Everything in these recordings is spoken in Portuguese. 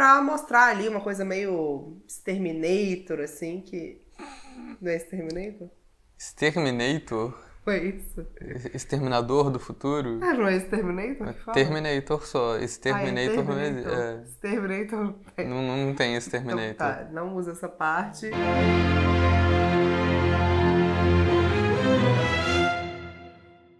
para mostrar ali uma coisa meio Exterminator, assim, que. Não é Exterminator? Exterminator? Foi isso. Exterminador do futuro? Ah, não é Exterminator? Que fala? Terminator só. Exterminator ah, é Terminator. É... Exterminator não Não, não tem então Exterminator. Então, tá, não usa essa parte.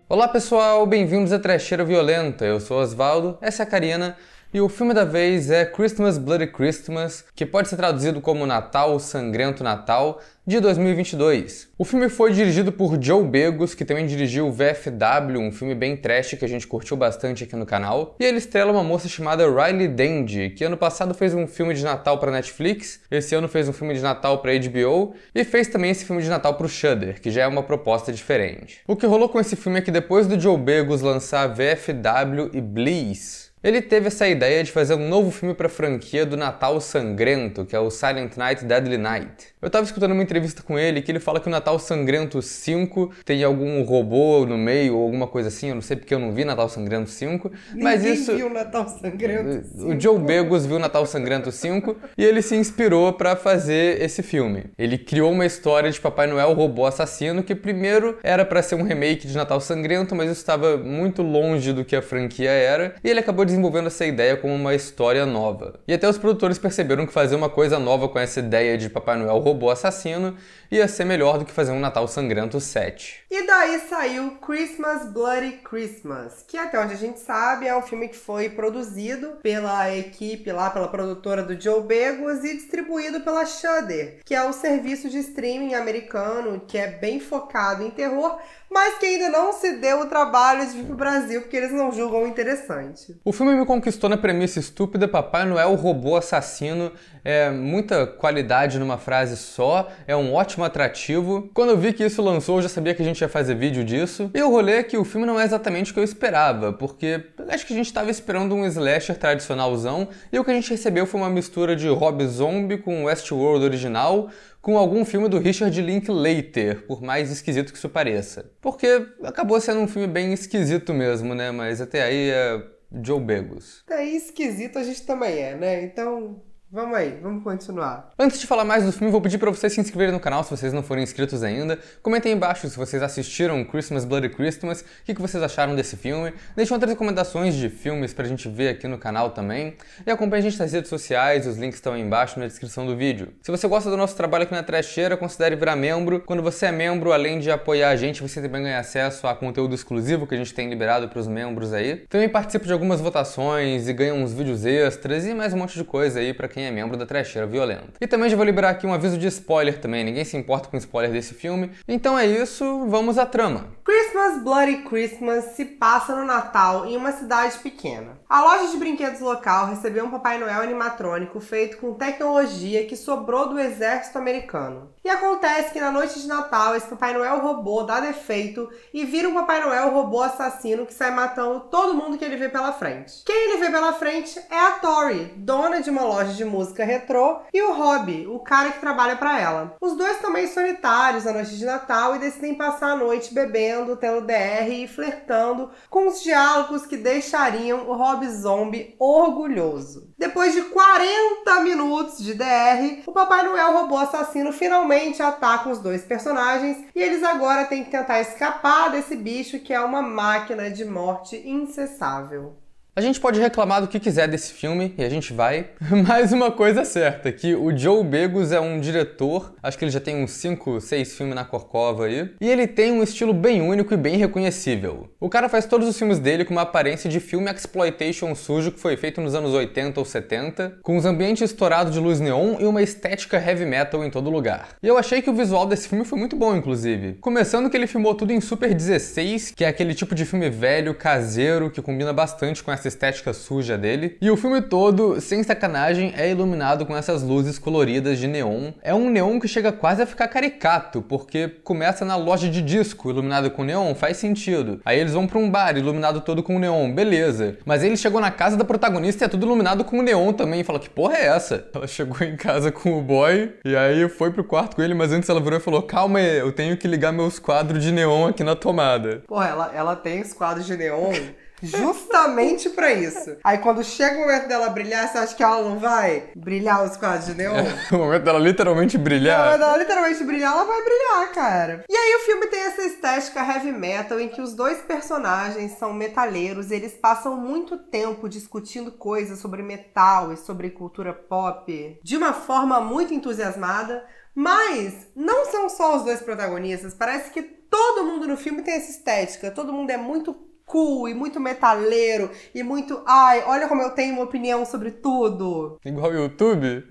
Olá pessoal, bem-vindos a Trecheira Violenta. Eu sou Oswaldo, essa é a Karina. E o filme da vez é Christmas Bloody Christmas, que pode ser traduzido como Natal Sangrento Natal, de 2022. O filme foi dirigido por Joe Begos, que também dirigiu VFW, um filme bem trash que a gente curtiu bastante aqui no canal, e ele estrela uma moça chamada Riley Dandy, que ano passado fez um filme de Natal para Netflix, esse ano fez um filme de Natal para HBO e fez também esse filme de Natal para o Shudder, que já é uma proposta diferente. O que rolou com esse filme é que depois do Joe Begos lançar VFW e Blease, ele teve essa ideia de fazer um novo filme para a franquia do Natal Sangrento, que é o Silent Night Deadly Night. Eu estava escutando uma entrevista com ele que ele fala que o Natal Sangrento 5 tem algum robô no meio ou alguma coisa assim, eu não sei porque eu não vi Natal Sangrento 5, Ninguém isso viu Natal Sangrento 5. O Joe Begos viu Natal Sangrento 5 e ele se inspirou para fazer esse filme. Ele criou uma história de Papai Noel robô assassino que primeiro era para ser um remake de Natal Sangrento, mas isso estava muito longe do que a franquia era, e ele acabou desenvolvendo essa ideia como uma história nova. E até os produtores perceberam que fazer uma coisa nova com essa ideia de Papai Noel robô assassino ia ser melhor do que fazer um Natal Sangrento 7. E daí saiu Christmas Bloody Christmas, que até onde a gente sabe é um filme que foi produzido pela equipe lá, pela produtora do Joe Begos e distribuído pela Shudder, que é o um serviço de streaming americano que é bem focado em terror, mas que ainda não se deu o trabalho de vir pro Brasil porque eles não julgam interessante. O filme me conquistou na premissa estúpida Papai Noel robô assassino, é muita qualidade numa frase só, é um ótimo atrativo. Quando eu vi que isso lançou, eu já sabia que a gente ia fazer vídeo disso. E o rolê é que o filme não é exatamente o que eu esperava, porque acho que a gente estava esperando um slasher tradicionalzão, e o que a gente recebeu foi uma mistura de Rob Zombie com Westworld original, com algum filme do Richard Linklater, por mais esquisito que isso pareça. Porque acabou sendo um filme bem esquisito mesmo, né? Mas até aí é Joe Begos. Tá aí esquisito a gente também é, né? Então Vamos aí, vamos continuar. Antes de falar mais do filme, vou pedir para vocês se inscreverem no canal se vocês não forem inscritos ainda. Comentem aí embaixo se vocês assistiram Christmas Bloody Christmas, o que, que vocês acharam desse filme. Deixem outras recomendações de filmes pra gente ver aqui no canal também. E acompanhe a gente nas redes sociais, os links estão aí embaixo na descrição do vídeo. Se você gosta do nosso trabalho aqui na Trecheira, considere virar membro. Quando você é membro, além de apoiar a gente, você também ganha acesso a conteúdo exclusivo que a gente tem liberado para os membros aí. Também participa de algumas votações e ganha uns vídeos extras e mais um monte de coisa aí para quem quem é membro da trecheira violenta. E também já vou liberar aqui um aviso de spoiler também, ninguém se importa com spoiler desse filme. Então é isso, vamos à trama. Christmas Bloody Christmas se passa no Natal em uma cidade pequena. A loja de brinquedos local recebeu um Papai Noel animatrônico feito com tecnologia que sobrou do exército americano. E acontece que na noite de Natal, esse Papai Noel robô dá defeito e vira um Papai Noel robô assassino que sai matando todo mundo que ele vê pela frente. Quem ele vê pela frente é a Tori, dona de uma loja de música retrô, e o Rob, o cara que trabalha para ela. Os dois estão meio solitários na noite de Natal e decidem passar a noite bebendo, tendo DR e flertando com os diálogos que deixariam o Rob Rob Zombie orgulhoso. Depois de 40 minutos de DR, o Papai Noel robô assassino finalmente ataca os dois personagens e eles agora têm que tentar escapar desse bicho que é uma máquina de morte incessável. A gente pode reclamar do que quiser desse filme e a gente vai. Mas uma coisa é certa, que o Joe Begos é um diretor, acho que ele já tem uns 5, 6 filmes na Corcova aí, e ele tem um estilo bem único e bem reconhecível. O cara faz todos os filmes dele com uma aparência de filme exploitation sujo que foi feito nos anos 80 ou 70, com os ambientes estourados de luz neon e uma estética heavy metal em todo lugar. E eu achei que o visual desse filme foi muito bom, inclusive. Começando que ele filmou tudo em Super 16, que é aquele tipo de filme velho, caseiro, que combina bastante com essa estética suja dele. E o filme todo, sem sacanagem, é iluminado com essas luzes coloridas de neon. É um neon que chega quase a ficar caricato, porque começa na loja de disco iluminado com neon, faz sentido. Aí eles vão para um bar iluminado todo com neon, beleza. Mas ele chegou na casa da protagonista e é tudo iluminado com neon também. E fala, que porra é essa? Ela chegou em casa com o boy e aí foi pro quarto com ele, mas antes ela virou e falou, calma aí, eu tenho que ligar meus quadros de neon aqui na tomada. Porra, ela, ela tem os quadros de neon Justamente pra isso. Aí quando chega o momento dela brilhar, você acha que ela não vai brilhar os quadros de neon? É, o momento dela literalmente brilhar. O momento dela literalmente brilhar, ela vai brilhar, cara. E aí o filme tem essa estética heavy metal em que os dois personagens são metaleiros e eles passam muito tempo discutindo coisas sobre metal e sobre cultura pop de uma forma muito entusiasmada. Mas não são só os dois protagonistas, parece que todo mundo no filme tem essa estética, todo mundo é muito cool e muito metaleiro e muito, ai, olha como eu tenho uma opinião sobre tudo. Igual o YouTube?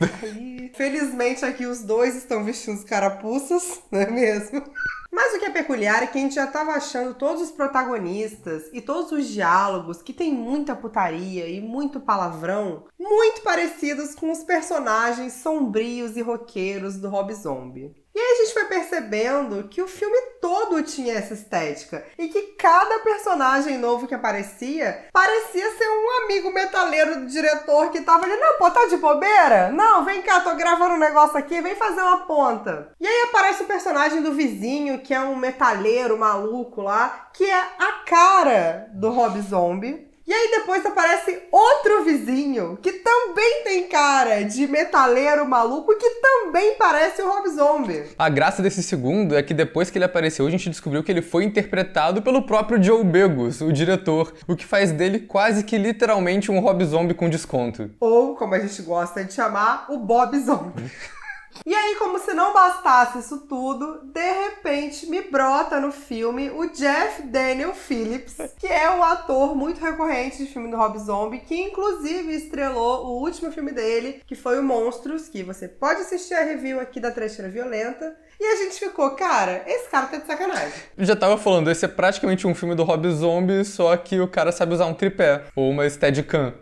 Aí, felizmente aqui os dois estão vestindo carapuças, não é mesmo? Mas o que é peculiar é que a gente já estava achando todos os protagonistas e todos os diálogos, que tem muita putaria e muito palavrão, muito parecidos com os personagens sombrios e roqueiros do Rob Zombie. E aí a gente foi percebendo que o filme todo tinha essa estética e que cada personagem novo que aparecia parecia ser um amigo metaleiro do diretor que tava ali, não, pô, tá de bobeira? Não, vem cá, tô gravando um negócio aqui, vem fazer uma ponta. E aí aparece o personagem do vizinho, que é um metaleiro maluco lá, que é a cara do Rob Zombie. E aí depois aparece outro vizinho que também tem cara de metaleiro maluco e que também parece o Rob Zombie. A graça desse segundo é que depois que ele apareceu, a gente descobriu que ele foi interpretado pelo próprio Joe Begos, o diretor, o que faz dele quase que literalmente um Rob Zombie com desconto. Ou, como a gente gosta de chamar, o Bob Zombie. E aí, como se não bastasse isso tudo, de repente me brota no filme o Jeff Daniel Phillips, que é um ator muito recorrente de filme do Rob Zombie, que inclusive estrelou o último filme dele, que foi o Monstros, que você pode assistir a review aqui da Trecheira Violenta. E a gente ficou, cara, esse cara tá de sacanagem. Eu já tava falando, esse é praticamente um filme do Rob Zombie, só que o cara sabe usar um tripé ou uma steadicam.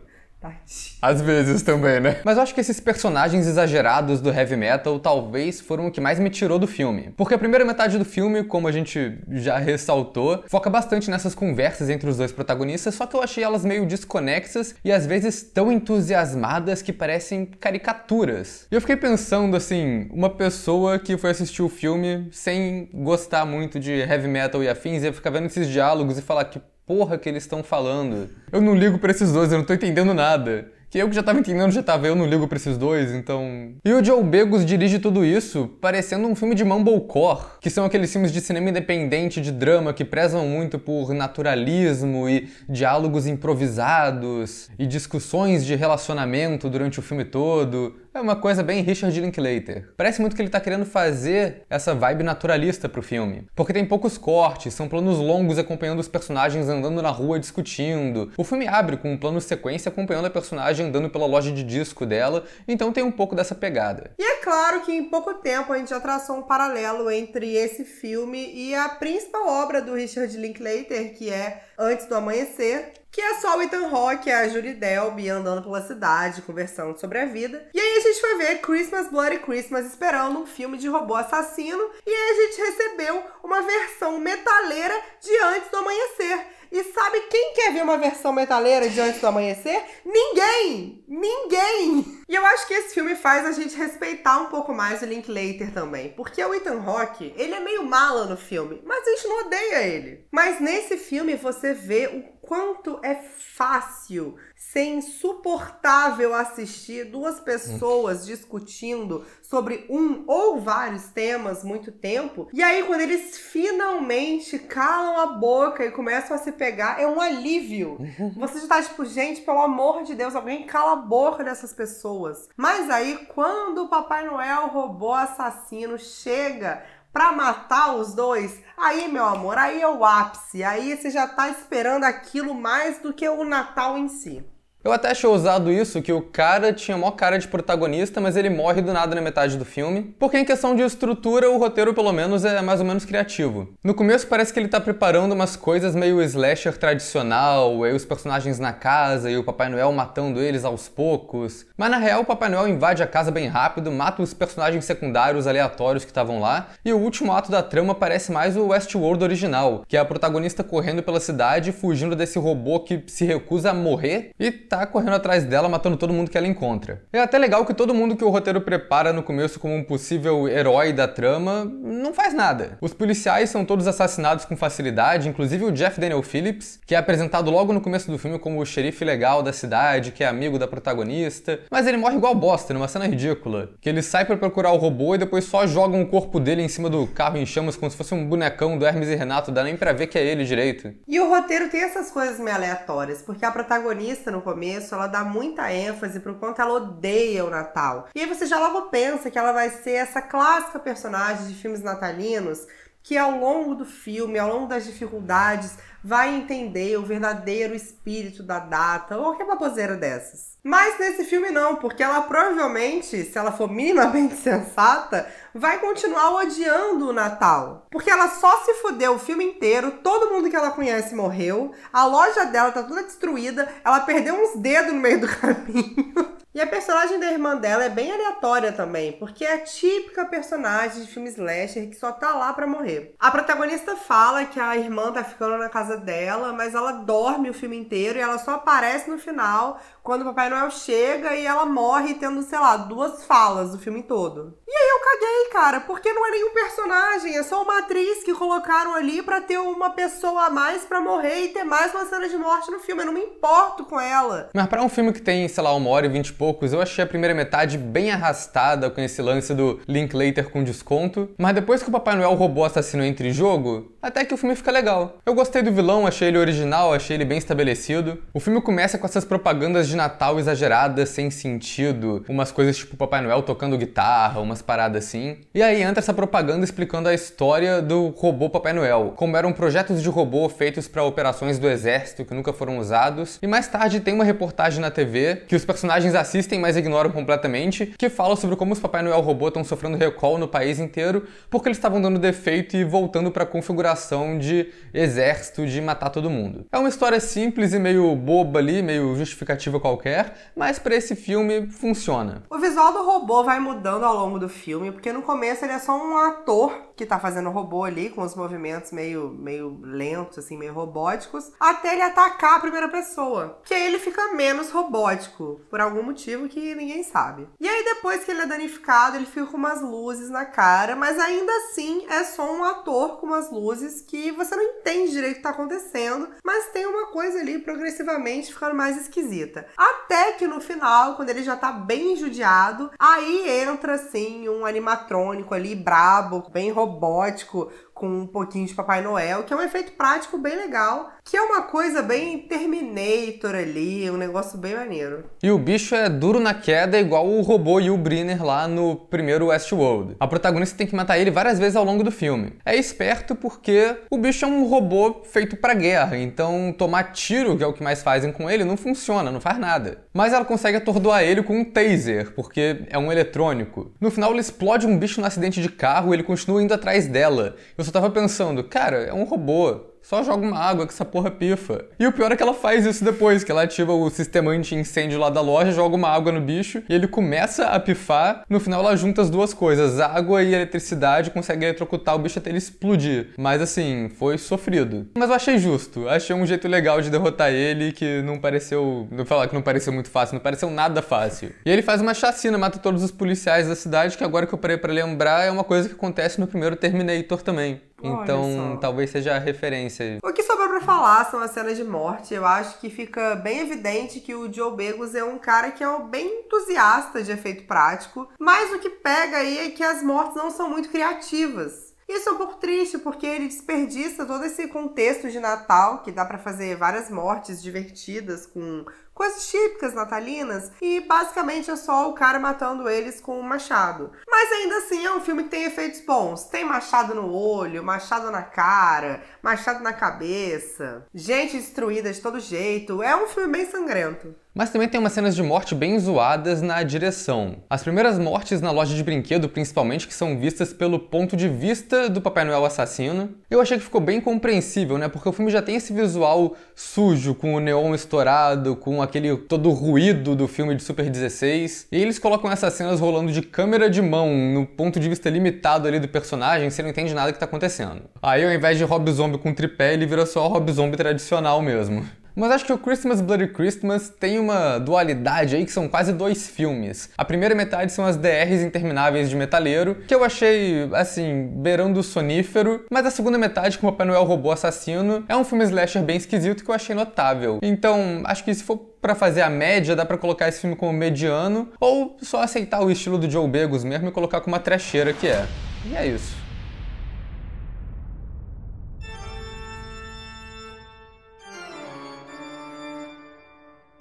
Tati. Às vezes também, né? Mas eu acho que esses personagens exagerados do heavy metal talvez foram o que mais me tirou do filme. Porque a primeira metade do filme, como a gente já ressaltou, foca bastante nessas conversas entre os dois protagonistas, só que eu achei elas meio desconexas e às vezes tão entusiasmadas que parecem caricaturas. E eu fiquei pensando assim, uma pessoa que foi assistir o filme sem gostar muito de heavy metal e afins ia ficar vendo esses diálogos e falar que porra que eles estão falando. Eu não ligo pra esses dois, eu não tô entendendo nada. Que eu que já tava entendendo, já tava, eu não ligo pra esses dois, então... E o Joe Begos dirige tudo isso parecendo um filme de mumblecore, que são aqueles filmes de cinema independente, de drama, que prezam muito por naturalismo e diálogos improvisados e discussões de relacionamento durante o filme todo é uma coisa bem Richard Linklater. Parece muito que ele está querendo fazer essa vibe naturalista pro filme, porque tem poucos cortes, são planos longos acompanhando os personagens andando na rua discutindo. O filme abre com um plano sequência acompanhando a personagem andando pela loja de disco dela, então tem um pouco dessa pegada. E é claro que em pouco tempo a gente já traçou um paralelo entre esse filme e a principal obra do Richard Linklater, que é Antes do Amanhecer, que é só o Ethan Hawke e a Julie Delby andando pela cidade, conversando sobre a vida. E aí a gente foi ver Christmas Bloody Christmas esperando um filme de robô assassino, e aí a gente recebeu uma versão metaleira de Antes do Amanhecer. E sabe quem quer ver uma versão metaleira de Antes do Amanhecer? Ninguém! Ninguém! E eu acho que esse filme faz a gente respeitar um pouco mais o Linklater também. Porque o Ethan Hawke, ele é meio mala no filme, mas a gente não odeia ele. Mas nesse filme você vê o quanto é fácil ser insuportável assistir duas pessoas discutindo sobre um ou vários temas muito tempo. E aí, quando eles finalmente calam a boca e começam a se pegar, é um alívio. Você já tá tipo, gente, pelo amor de Deus, alguém cala a boca dessas pessoas. Mas aí, quando o Papai Noel, robô assassino, chega para matar os dois, aí, meu amor, aí é o ápice. Aí você já tá esperando aquilo mais do que o Natal em si. Eu até achei ousado isso, que o cara tinha uma cara de protagonista, mas ele morre do nada na metade do filme. Porque em questão de estrutura, o roteiro pelo menos é mais ou menos criativo. No começo parece que ele tá preparando umas coisas meio slasher tradicional, aí os personagens na casa e o Papai Noel matando eles aos poucos. Mas na real, o Papai Noel invade a casa bem rápido, mata os personagens secundários aleatórios que estavam lá, e o último ato da trama parece mais o Westworld original, que é a protagonista correndo pela cidade, fugindo desse robô que se recusa a morrer e tá correndo atrás dela, matando todo mundo que ela encontra. É até legal que todo mundo que o roteiro prepara no começo como um possível herói da trama não faz nada. Os policiais são todos assassinados com facilidade, inclusive o Jeff Daniel Phillips, que é apresentado logo no começo do filme como o xerife legal da cidade, que é amigo da protagonista, mas ele morre igual bosta, numa cena ridícula, que ele sai para procurar o robô e depois só jogam o corpo dele em cima do carro em chamas como se fosse um bonecão do Hermes e Renato, dá nem para ver que é ele direito. E o roteiro tem essas coisas meio aleatórias, porque a protagonista no começo começo, ela dá muita ênfase pro quanto ela odeia o Natal. E aí você já logo pensa que ela vai ser essa clássica personagem de filmes natalinos que ao longo do filme, ao longo das dificuldades, vai entender o verdadeiro espírito da data ou que baboseira dessas. Mas nesse filme não, porque ela provavelmente, se ela for minimamente sensata, vai continuar odiando o Natal. Porque ela só se fudeu o filme inteiro, todo mundo que ela conhece morreu, a loja dela tá toda destruída, ela perdeu uns dedos no meio do caminho. E a personagem da irmã dela é bem aleatória também, porque é a típica personagem de filme slasher que só tá lá para morrer. A protagonista fala que a irmã tá ficando na casa casa dela, mas ela dorme o filme inteiro e ela só aparece no final, quando o Papai Noel chega e ela morre tendo, sei lá, duas falas o filme todo. E aí eu caguei, cara, porque não é nenhum personagem, é só uma atriz que colocaram ali para ter uma pessoa a mais para morrer e ter mais uma cena de morte no filme. Eu não me importo com ela. Mas para um filme que tem, sei lá, uma hora e vinte e poucos, eu achei a primeira metade bem arrastada com esse lance do Linklater com desconto. Mas depois que o Papai Noel roubou assassino entre jogo, até que o filme fica legal. Eu gostei do vilão achei ele original, achei ele bem estabelecido. O filme começa com essas propagandas de Natal exageradas, sem sentido, umas coisas tipo Papai Noel tocando guitarra, umas paradas assim. E aí entra essa propaganda explicando a história do robô Papai Noel, como eram projetos de robô feitos para operações do exército que nunca foram usados. E mais tarde tem uma reportagem na TV que os personagens assistem, mas ignoram completamente, que fala sobre como os Papai Noel robô estão sofrendo recall no país inteiro porque eles estavam dando defeito e voltando para a configuração de exército de matar todo mundo. É uma história simples e meio boba ali, meio justificativa qualquer, mas para esse filme funciona. O visual do robô vai mudando ao longo do filme, porque no começo ele é só um ator que tá fazendo robô ali, com os movimentos meio, meio lentos, assim, meio robóticos, até ele atacar a primeira pessoa. Que aí ele fica menos robótico, por algum motivo que ninguém sabe. E aí depois que ele é danificado, ele fica com umas luzes na cara, mas ainda assim é só um ator com umas luzes que você não entende direito o que tá acontecendo, mas tem uma coisa ali progressivamente ficando mais esquisita. Até que no final, quando ele já tá bem judiado, aí entra assim um animatrônico ali brabo, bem robótico robótico, com um pouquinho de Papai Noel, que é um efeito prático bem legal, que é uma coisa bem Terminator ali, um negócio bem maneiro. E o bicho é duro na queda, igual o robô Yul Brynner lá no primeiro Westworld. A protagonista tem que matar ele várias vezes ao longo do filme. É esperto porque o bicho é um robô feito para guerra, então tomar tiro, que é o que mais fazem com ele, não funciona, não faz nada. Mas ela consegue atordoar ele com um taser, porque é um eletrônico. No final ele explode um bicho no acidente de carro, ele continua indo atrás dela. Eu só tava pensando, cara, é um robô. Só joga uma água que essa porra pifa. E o pior é que ela faz isso depois, que ela ativa o sistema anti-incêndio lá da loja, joga uma água no bicho e ele começa a pifar. No final ela junta as duas coisas, água e eletricidade, consegue eletrocutar o bicho até ele explodir. Mas assim, foi sofrido. Mas eu achei justo, achei um jeito legal de derrotar ele que não pareceu, não falar que não pareceu muito fácil, não pareceu nada fácil. E ele faz uma chacina, mata todos os policiais da cidade, que agora que eu parei para lembrar é uma coisa que acontece no primeiro Terminator também. Então, talvez seja a referência. O que sobrou para falar são as cenas de morte. Eu acho que fica bem evidente que o Joe Begos é um cara que é bem entusiasta de efeito prático, mas o que pega aí é que as mortes não são muito criativas. Isso é um pouco triste porque ele desperdiça todo esse contexto de Natal que dá para fazer várias mortes divertidas com coisas típicas natalinas, e basicamente é só o cara matando eles com um machado. Mas ainda assim é um filme que tem efeitos bons. Tem machado no olho, machado na cara, machado na cabeça, gente destruída de todo jeito. É um filme bem sangrento. Mas também tem umas cenas de morte bem zoadas na direção. As primeiras mortes na loja de brinquedo, principalmente, que são vistas pelo ponto de vista do Papai Noel assassino. Eu achei que ficou bem compreensível, né? Porque o filme já tem esse visual sujo, com o neon estourado, com a aquele todo ruído do filme de Super 16. E eles colocam essas cenas rolando de câmera de mão, no ponto de vista limitado ali do personagem, você não entende nada que tá acontecendo. Aí ao invés de Rob Zombie com tripé, ele vira só Rob Zombie tradicional mesmo. Mas acho que o Christmas Bloody Christmas tem uma dualidade aí que são quase dois filmes. A primeira metade são as DRs intermináveis de metaleiro, que eu achei, assim, beirando sonífero, mas a segunda metade, com o Papai Noel robô assassino, é um filme slasher bem esquisito que eu achei notável. Então, acho que se for para fazer a média, dá para colocar esse filme como mediano, ou só aceitar o estilo do Joe Begos mesmo e colocar como uma trecheira que é. E é isso.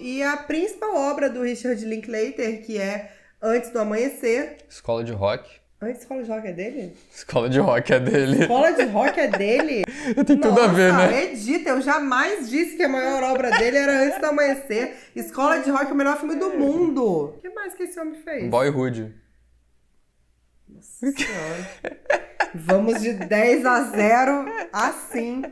E a principal obra do Richard Linklater, que é Antes do Amanhecer. Escola de Rock. Antes Escola de Rock é dele? Escola de Rock é dele. Escola de Rock é dele? eu tenho Nossa, tudo a ver, né? Edita, eu jamais disse que a maior obra dele era Antes do Amanhecer. Escola de Rock é o melhor filme do mundo. O que mais que esse homem fez? Boyhood. Nossa senhora. Vamos de 10 a 0 assim.